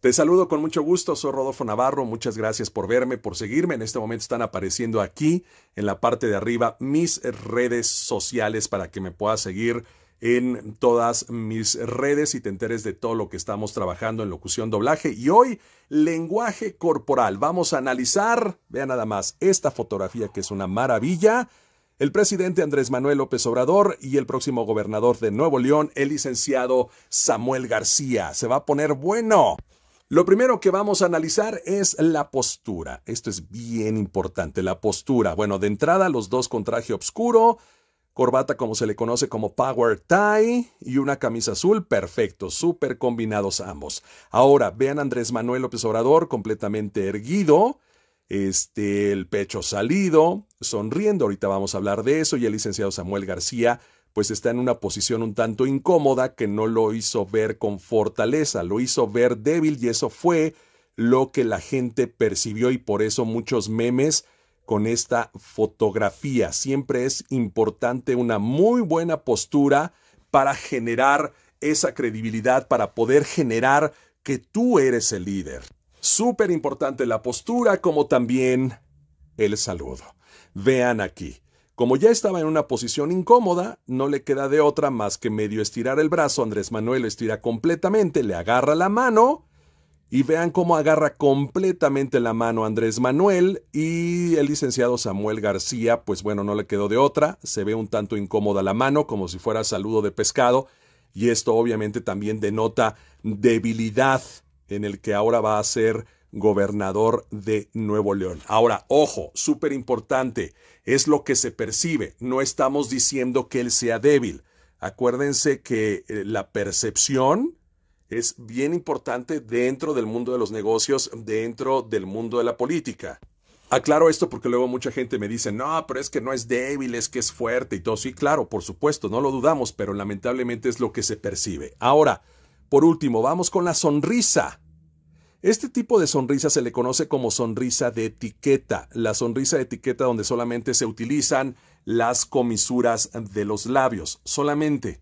Te saludo con mucho gusto, soy Rodolfo Navarro, muchas gracias por verme, por seguirme. En este momento están apareciendo aquí en la parte de arriba mis redes sociales para que me puedas seguir en todas mis redes y te enteres de todo lo que estamos trabajando en locución doblaje. Y hoy, lenguaje corporal. Vamos a analizar, vean nada más, esta fotografía que es una maravilla. El presidente Andrés Manuel López Obrador y el próximo gobernador de Nuevo León, el licenciado Samuel García. Se va a poner bueno. Lo primero que vamos a analizar es la postura. Esto es bien importante, la postura. Bueno, de entrada los dos con traje oscuro, corbata como se le conoce como power tie y una camisa azul, perfecto, súper combinados ambos. Ahora, vean a Andrés Manuel López Obrador completamente erguido, este, el pecho salido, sonriendo, ahorita vamos a hablar de eso, y el licenciado Samuel García pues está en una posición un tanto incómoda que no lo hizo ver con fortaleza, lo hizo ver débil y eso fue lo que la gente percibió y por eso muchos memes con esta fotografía. Siempre es importante una muy buena postura para generar esa credibilidad, para poder generar que tú eres el líder. Súper importante la postura como también el saludo. Vean aquí. Como ya estaba en una posición incómoda, no le queda de otra más que medio estirar el brazo. Andrés Manuel estira completamente, le agarra la mano y vean cómo agarra completamente la mano Andrés Manuel y el licenciado Samuel García, pues bueno, no le quedó de otra, se ve un tanto incómoda la mano como si fuera saludo de pescado y esto obviamente también denota debilidad en el que ahora va a ser gobernador de Nuevo León. Ahora, ojo, súper importante, es lo que se percibe, no estamos diciendo que él sea débil. Acuérdense que eh, la percepción es bien importante dentro del mundo de los negocios, dentro del mundo de la política. Aclaro esto porque luego mucha gente me dice, no, pero es que no es débil, es que es fuerte y todo. Sí, claro, por supuesto, no lo dudamos, pero lamentablemente es lo que se percibe. Ahora, por último, vamos con la sonrisa. Este tipo de sonrisa se le conoce como sonrisa de etiqueta, la sonrisa de etiqueta donde solamente se utilizan las comisuras de los labios, solamente.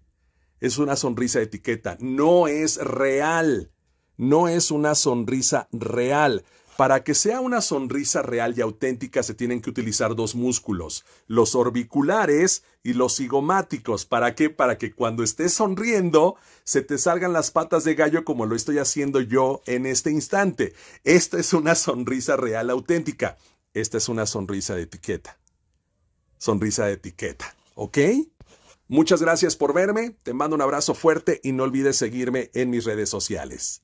Es una sonrisa de etiqueta, no es real, no es una sonrisa real. Para que sea una sonrisa real y auténtica se tienen que utilizar dos músculos, los orbiculares y los cigomáticos. ¿Para qué? Para que cuando estés sonriendo se te salgan las patas de gallo como lo estoy haciendo yo en este instante. Esta es una sonrisa real auténtica. Esta es una sonrisa de etiqueta. Sonrisa de etiqueta. ¿Ok? Muchas gracias por verme, te mando un abrazo fuerte y no olvides seguirme en mis redes sociales.